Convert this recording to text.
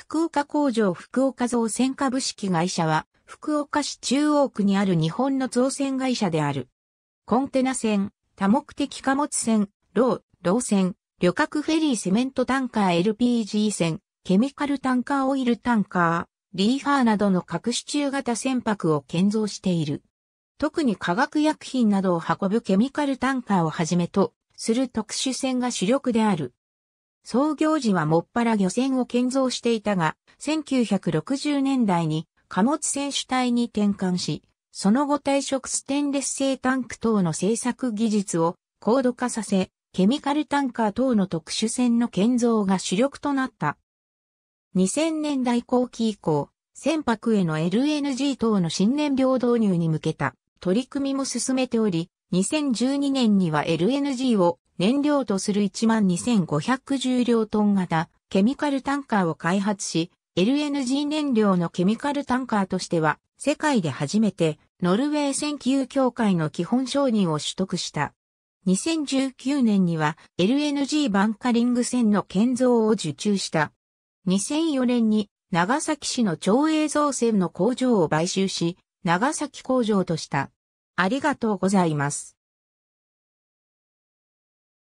福岡工場福岡造船株式会社は、福岡市中央区にある日本の造船会社である。コンテナ船、多目的貨物船、ロー、ロ船、旅客フェリーセメントタンカー LPG 船、ケミカルタンカーオイルタンカー、リーファーなどの各種中型船舶を建造している。特に化学薬品などを運ぶケミカルタンカーをはじめとする特殊船が主力である。創業時はもっぱら漁船を建造していたが、1960年代に貨物船主体に転換し、その後退職ステンレス製タンク等の製作技術を高度化させ、ケミカルタンカー等の特殊船の建造が主力となった。2000年代後期以降、船舶への LNG 等の新燃料導入に向けた取り組みも進めており、2012年には LNG を燃料とする12,500重量トン型ケミカルタンカーを開発し、LNG 燃料のケミカルタンカーとしては世界で初めてノルウェー石油協会の基本承認を取得した。2019年には LNG バンカリング船の建造を受注した。2004年に長崎市の超映像船の工場を買収し、長崎工場とした。ありがとうございます。